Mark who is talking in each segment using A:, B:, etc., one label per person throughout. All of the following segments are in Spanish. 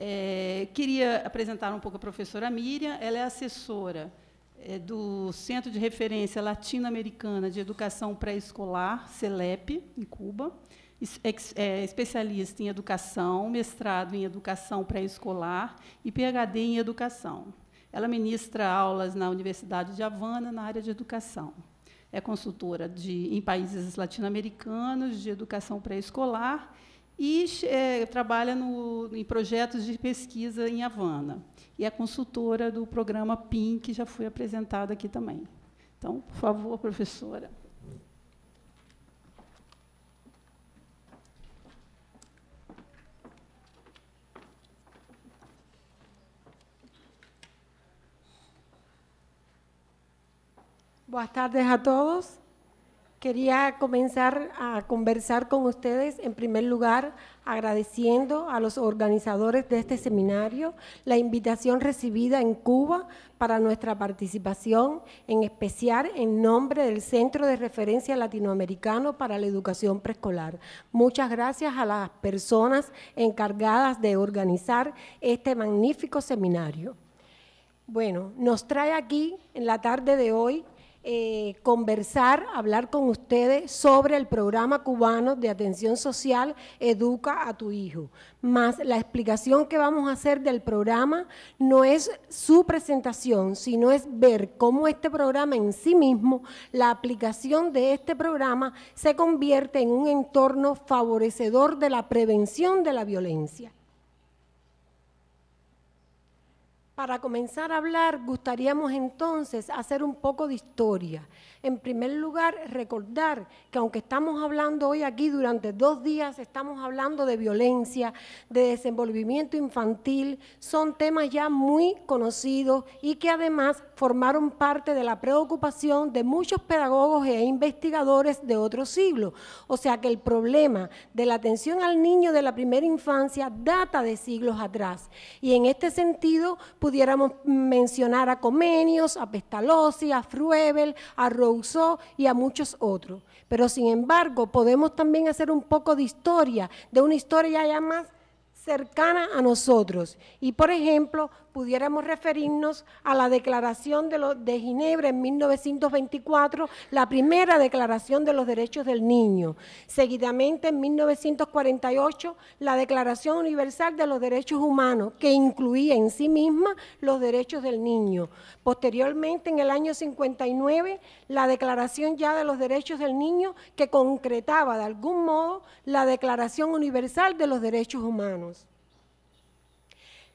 A: É, queria apresentar um pouco a professora Miriam, ela é assessora é, do Centro de Referência Latino-Americana de Educação Pré-Escolar, CELEP, em Cuba, é, especialista em educação, mestrado em educação pré-escolar e PhD em educação. Ela ministra aulas na Universidade de Havana na área de educação. É consultora de, em países latino-americanos de educação pré-escolar e é, trabalha no, em projetos de pesquisa em Havana. E é consultora do programa PIN, que já foi apresentado aqui também. Então, por favor, professora. Boa tarde a todos. Quería comenzar a conversar con ustedes, en primer lugar, agradeciendo a los organizadores de este seminario la invitación recibida en Cuba para nuestra participación, en especial en nombre del Centro de Referencia Latinoamericano para la Educación Preescolar. Muchas gracias a las personas encargadas de organizar este magnífico seminario. Bueno, nos trae aquí en la tarde de hoy eh, conversar, hablar con ustedes sobre el programa cubano de atención social Educa a tu hijo. Más la explicación que vamos a hacer del programa no es su presentación, sino es ver cómo este programa en sí mismo, la aplicación de este programa se convierte en un entorno favorecedor de la prevención de la violencia. Para comenzar a hablar, gustaríamos entonces hacer un poco de historia. En primer lugar, recordar que aunque estamos hablando hoy aquí durante dos días, estamos hablando de violencia, de desenvolvimiento infantil, son temas ya muy conocidos y que además formaron parte de la preocupación de muchos pedagogos e investigadores de otros siglos. O sea que el problema de la atención al niño de la primera infancia data de siglos atrás. Y en este sentido, pudiéramos mencionar a Comenius, a Pestalozzi, a Fruebel, a Rousseau y a muchos otros. Pero sin embargo, podemos también hacer un poco de historia, de una historia ya más cercana a nosotros. Y por ejemplo, pudiéramos referirnos a la Declaración de, los, de Ginebra en 1924, la primera Declaración de los Derechos del Niño. Seguidamente, en 1948, la Declaración Universal de los Derechos Humanos, que incluía en sí misma los derechos del niño. Posteriormente, en el año 59, la Declaración ya de los Derechos del Niño, que concretaba de algún modo la Declaración Universal de los Derechos Humanos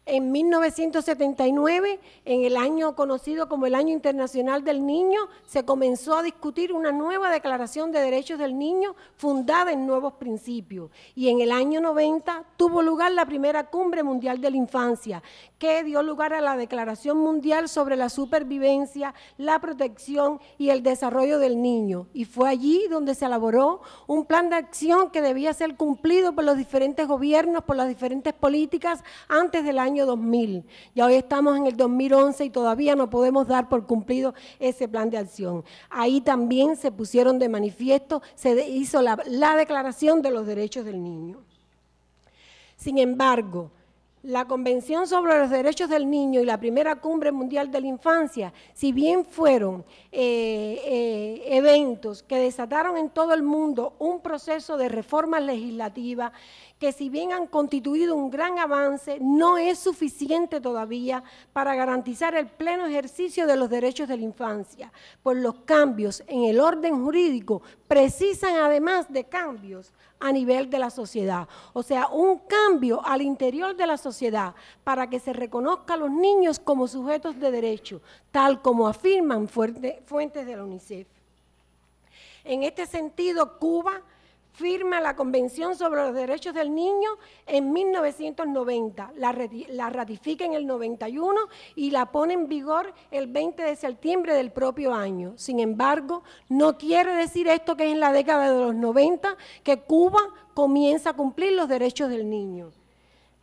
A: en 1979, en el año conocido como el Año Internacional del Niño, se comenzó a discutir una nueva Declaración de Derechos del Niño fundada en nuevos principios. Y en el año 90 tuvo lugar la primera Cumbre Mundial de la Infancia, que dio lugar a la Declaración Mundial sobre la Supervivencia, la Protección y el Desarrollo del Niño. Y fue allí donde se elaboró un plan de acción que debía ser cumplido por los diferentes gobiernos, por las diferentes políticas antes del año año 2000. Ya hoy estamos en el 2011 y todavía no podemos dar por cumplido ese plan de acción. Ahí también se pusieron de manifiesto, se hizo la, declaración de los derechos del niño. Sin embargo, la Convención sobre los Derechos del Niño y la primera Cumbre Mundial de la Infancia, si bien fueron eh, eh, eventos que desataron en todo el mundo un proceso de reformas legislativas que si bien han constituido un gran avance, no es suficiente todavía para garantizar el pleno ejercicio de los derechos de la infancia, pues los cambios en el orden jurídico precisan además de cambios a nivel de la sociedad, o sea, un cambio al interior de la sociedad para que se reconozca a los niños como sujetos de derecho, tal como afirman fuentes de la UNICEF. En este sentido, Cuba firma la Convención sobre los Derechos del Niño en 1990, la, ratifica en el 91 y la pone en vigor el 20 de septiembre del propio año. Sin embargo, no quiere decir esto que es en la década de los 90 que Cuba comienza a cumplir los derechos del niño.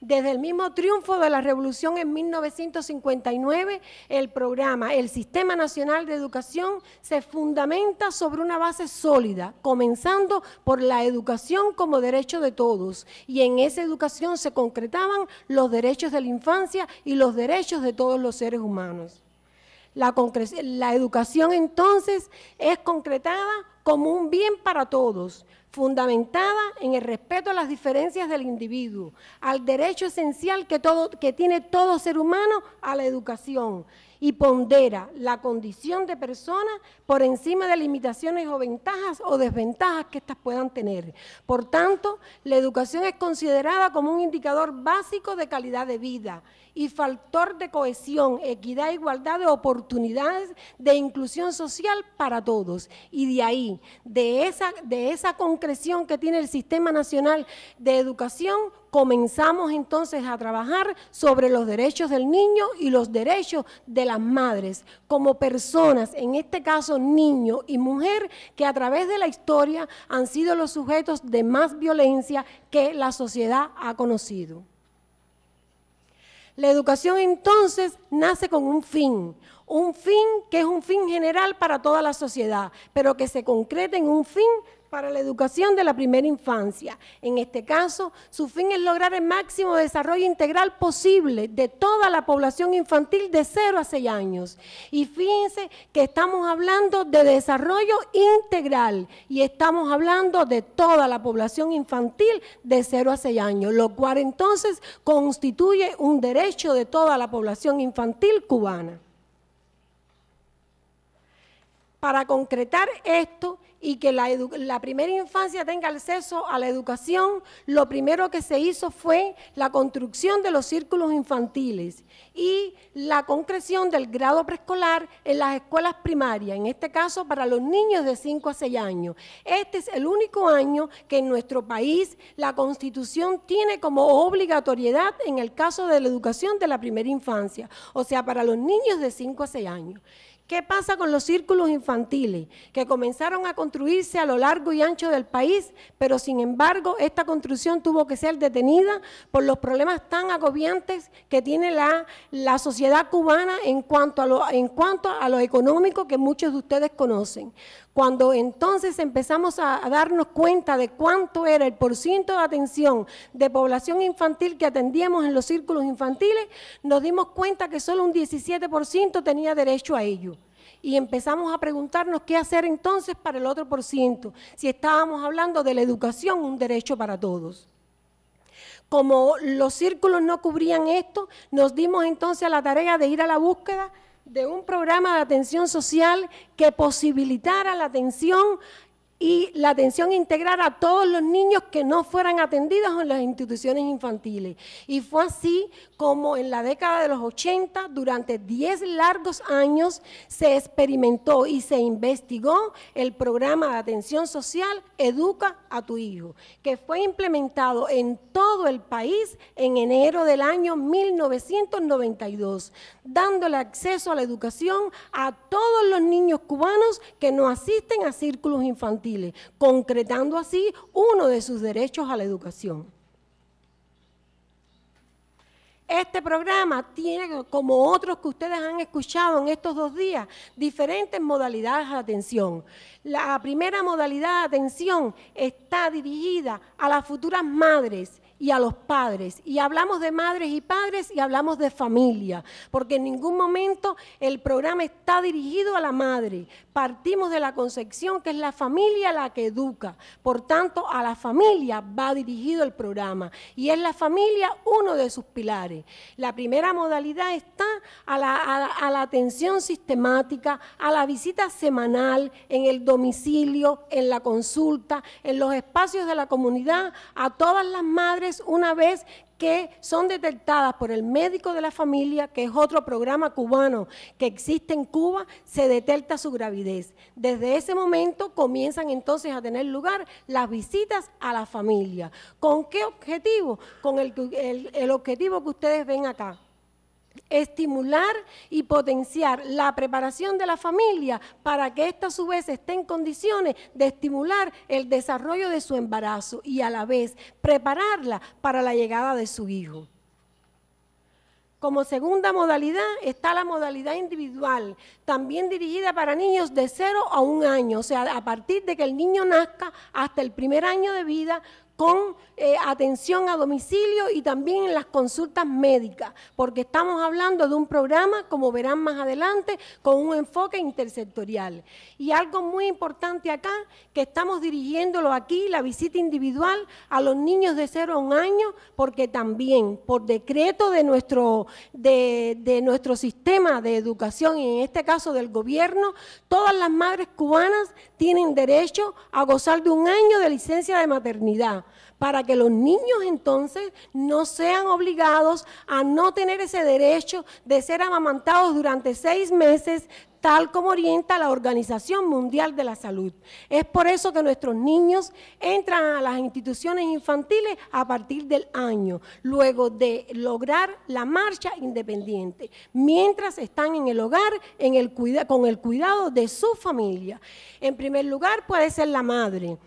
A: Desde el mismo triunfo de la revolución en 1959, el programa, el Sistema Nacional de Educación, se fundamenta sobre una base sólida, comenzando por la educación como derecho de todos. Y en esa educación se concretaban los derechos de la infancia y los derechos de todos los seres humanos. La, la educación entonces es concretada como un bien para todos, fundamentada en el respeto a las diferencias del individuo, al derecho esencial que, tiene todo ser humano a la educación y pondera la condición de persona por encima de limitaciones o ventajas o desventajas que éstas puedan tener. Por tanto, la educación es considerada como un indicador básico de calidad de vida y factor de cohesión, equidad, igualdad de oportunidades, de inclusión social para todos. Y de ahí, de esa, de esa concreción que tiene el Sistema Nacional de Educación, comenzamos entonces a trabajar sobre los derechos del niño y los derechos de las madres, como personas, en este caso niño y mujer, que a través de la historia han sido los sujetos de más violencia que la sociedad ha conocido. La educación entonces nace con un fin, un fin que es un fin general para toda la sociedad, pero que se concreta en un fin para la educación de la primera infancia. En este caso, su fin es lograr el máximo desarrollo integral posible de toda la población infantil de 0 a 6 años. Y fíjense que estamos hablando de desarrollo integral y estamos hablando de toda la población infantil de 0 a 6 años, lo cual entonces constituye un derecho de toda la población infantil cubana. Para concretar esto, y que la, primera infancia tenga acceso a la educación, lo primero que se hizo fue la construcción de los círculos infantiles y la concreción del grado preescolar en las escuelas primarias, en este caso para los niños de 5 a 6 años. Este es el único año que en nuestro país la Constitución tiene como obligatoriedad en el caso de la educación de la primera infancia, o sea, para los niños de 5 a 6 años. ¿Qué pasa con los círculos infantiles que comenzaron a construirse a lo largo y ancho del país, pero sin embargo esta construcción tuvo que ser detenida por los problemas tan agobiantes que tiene la la sociedad cubana en cuanto, a lo, en cuanto a lo económico que muchos de ustedes conocen. Cuando entonces empezamos a, darnos cuenta de cuánto era el ciento de atención de población infantil que atendíamos en los círculos infantiles, nos dimos cuenta que solo un 17% tenía derecho a ello y empezamos a preguntarnos qué hacer entonces para el otro por ciento, si estábamos hablando de la educación, un derecho para todos. Como los círculos no cubrían esto, nos dimos entonces a la tarea de ir a la búsqueda de un programa de atención social que posibilitara la atención y la atención integral a todos los niños que no fueran atendidos en las instituciones infantiles. Y fue así como en la década de los 80, durante 10 largos años se experimentó y se investigó el programa de atención social Educa a tu hijo, que fue implementado en todo el país en enero del año 1992, dándole acceso a la educación a todos los niños cubanos que no asisten a círculos infantiles, concretando así uno de sus derechos a la educación. Este programa tiene, como otros que ustedes han escuchado en estos dos días, diferentes modalidades de atención. La primera modalidad de atención está dirigida a las futuras madres y a los padres. Y hablamos de madres y padres y hablamos de familia, porque en ningún momento el programa está dirigido a la madre. Partimos de la concepción que es la familia la que educa. Por tanto, a la familia va dirigido el programa y es la familia uno de sus pilares. La primera modalidad está a la, atención sistemática, a la visita semanal, en el domicilio, en la consulta, en los espacios de la comunidad, a todas las madres una vez que son detectadas por el médico de la familia, que es otro programa cubano que existe en Cuba, se detecta su gravidez. Desde ese momento comienzan entonces a tener lugar las visitas a la familia. ¿Con qué objetivo? Con el, el objetivo que ustedes ven acá estimular y potenciar la preparación de la familia para que ésta a su vez esté en condiciones de estimular el desarrollo de su embarazo y a la vez prepararla para la llegada de su hijo. Como segunda modalidad está la modalidad individual, también dirigida para niños de 0 a un año, o sea, a partir de que el niño nazca hasta el primer año de vida, con eh, atención a domicilio y también en las consultas médicas, porque estamos hablando de un programa, como verán más adelante, con un enfoque intersectorial. Y algo muy importante acá, que estamos dirigiéndolo aquí, la visita individual a los niños de 0 a 1 año, porque también por decreto de, de nuestro sistema de educación, y en este caso del gobierno, todas las madres cubanas tienen derecho a gozar de un año de licencia de maternidad para que los niños entonces no sean obligados a no tener ese derecho de ser amamantados durante seis meses tal como orienta la Organización Mundial de la Salud. Es por eso que nuestros niños entran a las instituciones infantiles a partir del año, luego de lograr la marcha independiente, mientras están en el hogar con el cuidado de su familia. En primer lugar puede ser la madre.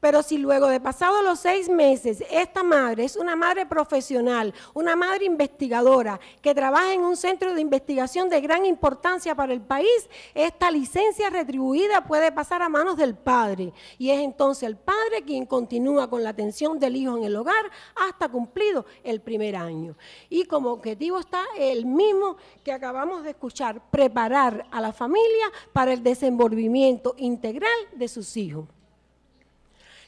A: Pero si luego de pasados los seis meses esta madre es una madre profesional, una madre investigadora que trabaja en un centro de investigación de gran importancia para el país, esta licencia retribuida puede pasar a manos del padre. Y es entonces el padre quien continúa con la atención del hijo en el hogar hasta cumplido el primer año. Y como objetivo está el mismo que acabamos de escuchar, preparar a la familia para el desenvolvimiento integral de sus hijos.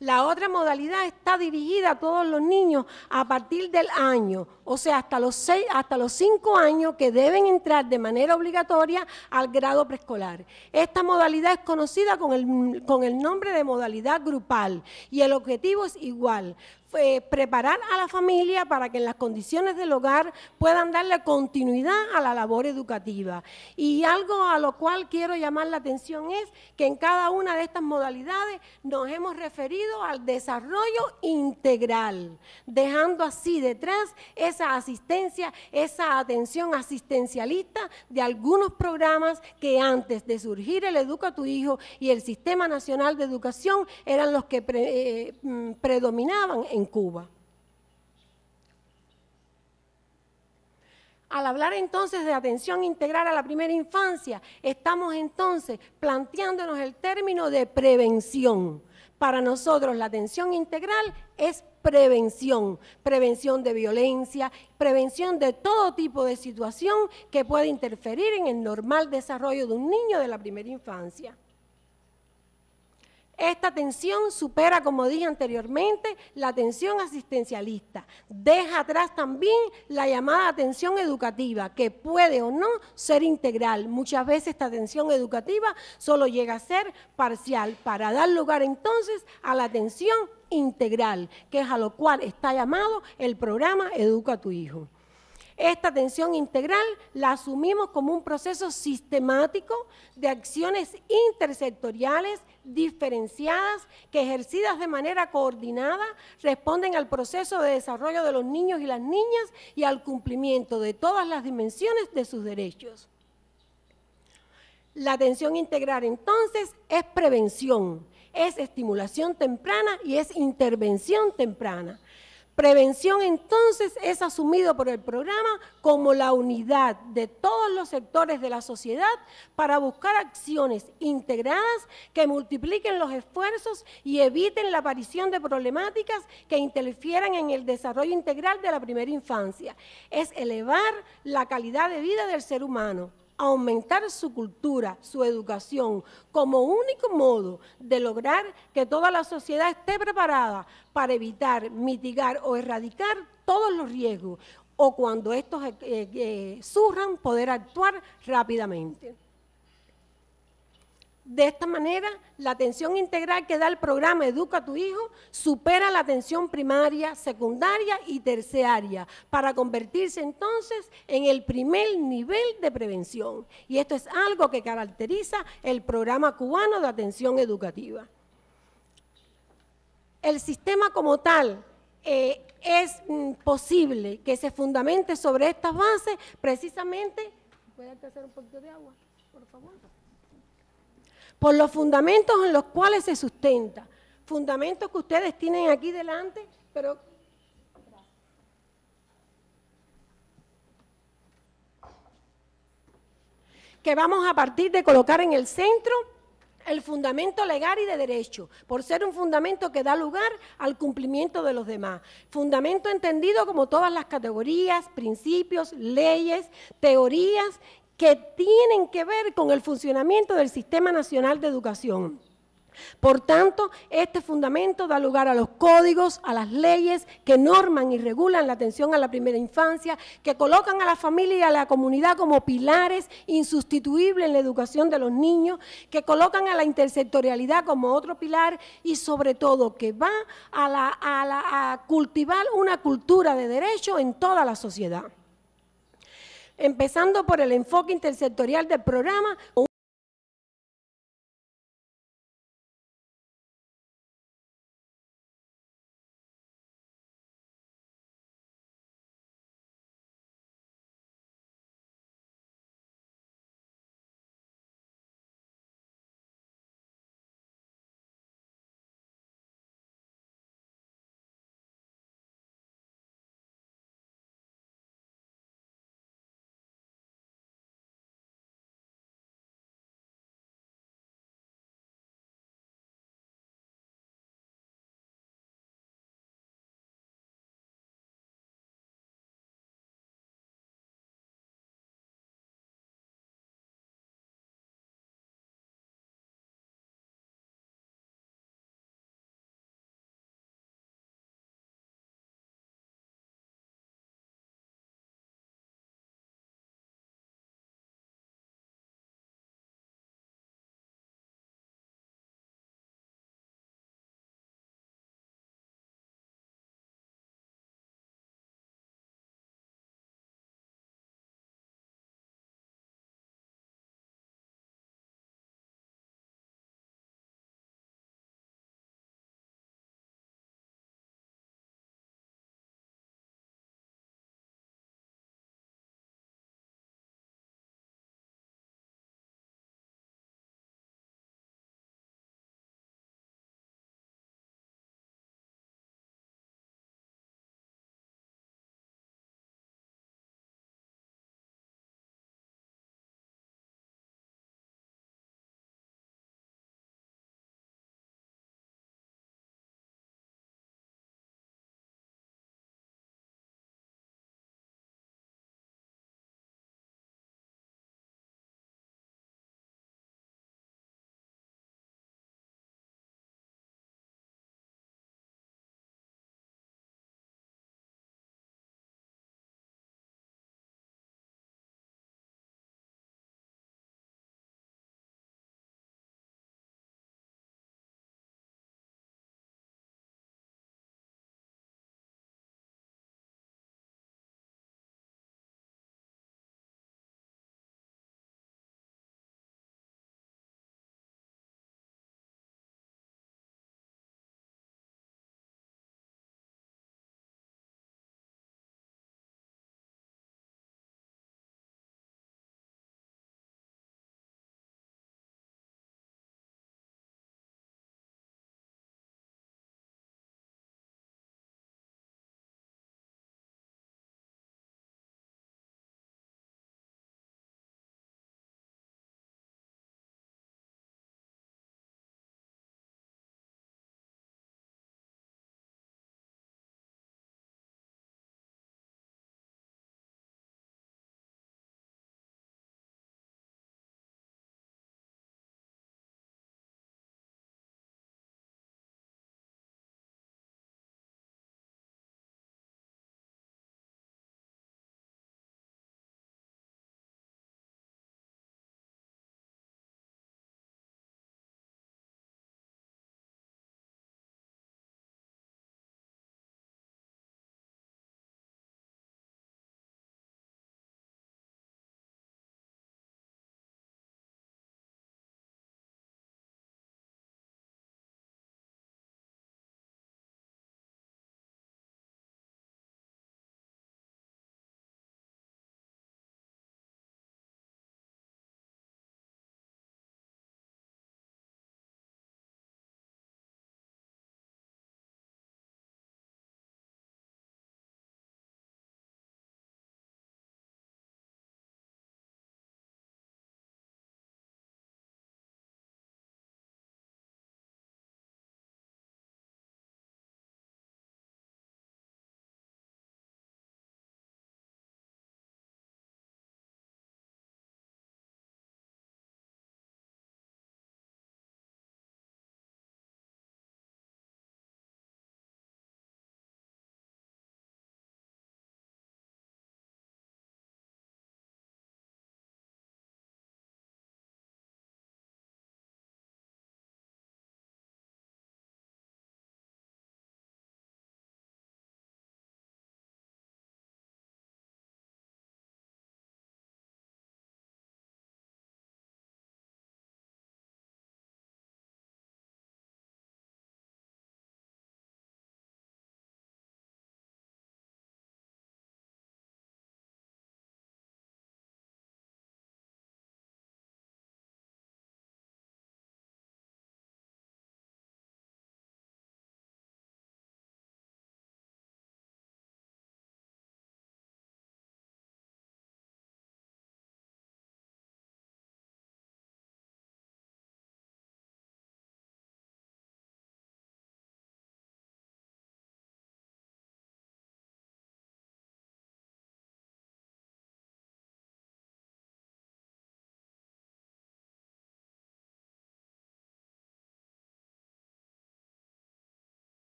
A: La otra modalidad está dirigida a todos los niños a partir del año, o sea, hasta los, hasta los cinco años que deben entrar de manera obligatoria al grado preescolar. Esta modalidad es conocida con el, con el nombre de modalidad grupal y el objetivo es igual, eh, preparar a la familia para que en las condiciones del hogar puedan darle continuidad a la labor educativa. Y algo a lo cual quiero llamar la atención es que en cada una de estas modalidades nos hemos referido al desarrollo integral, dejando así detrás esa asistencia, esa atención asistencialista de algunos programas que antes de surgir el Educa tu Hijo y el Sistema Nacional de Educación eran los que eh, mm, predominaban en Cuba. Al hablar entonces de atención integral a la primera infancia, estamos entonces planteándonos el término de prevención. Para nosotros la atención integral es prevención, prevención de violencia, prevención de todo tipo de situación que pueda interferir en el normal desarrollo de un niño de la primera infancia. Esta atención supera, como dije anteriormente, la atención asistencialista. Deja atrás también la llamada atención educativa, que puede o no ser integral. Muchas veces esta atención educativa solo llega a ser parcial, para dar lugar entonces a la atención integral, que es a lo cual está llamado el programa Educa a tu Hijo. Esta atención integral la asumimos como un proceso sistemático de acciones intersectoriales diferenciadas que ejercidas de manera coordinada responden al proceso de desarrollo de los niños y las niñas y al cumplimiento de todas las dimensiones de sus derechos. La atención integral entonces es prevención, es estimulación temprana y es intervención temprana. Prevención entonces es asumido por el programa como la unidad de todos los sectores de la sociedad para buscar acciones integradas que multipliquen los esfuerzos y eviten la aparición de problemáticas que interfieran en el desarrollo integral de la primera infancia. Es elevar la calidad de vida del ser humano aumentar su cultura, su educación, como único modo de lograr que toda la sociedad esté preparada para evitar, mitigar o erradicar todos los riesgos, o cuando estos eh, eh, eh, surjan, poder actuar rápidamente. De esta manera, la atención integral que da el programa Educa a tu Hijo supera la atención primaria, secundaria y terciaria para convertirse entonces en el primer nivel de prevención. Y esto es algo que caracteriza el programa cubano de atención educativa. El sistema como tal eh, es mm, posible que se fundamente sobre estas bases precisamente... hacer un poquito de agua, por favor? por los fundamentos en los cuales se sustenta. Fundamentos que ustedes tienen aquí delante, pero... que vamos a partir de colocar en el centro el fundamento legal y de derecho, por ser un fundamento que da lugar al cumplimiento de los demás. Fundamento entendido como todas las categorías, principios, leyes, teorías que tienen que ver con el funcionamiento del Sistema Nacional de Educación. Por tanto, este fundamento da lugar a los códigos, a las leyes que norman y regulan la atención a la primera infancia, que colocan a la familia y a la comunidad como pilares insustituibles en la educación de los niños, que colocan a la intersectorialidad como otro pilar y sobre todo que va a, a cultivar una cultura de derecho en toda la sociedad empezando por el enfoque intersectorial del programa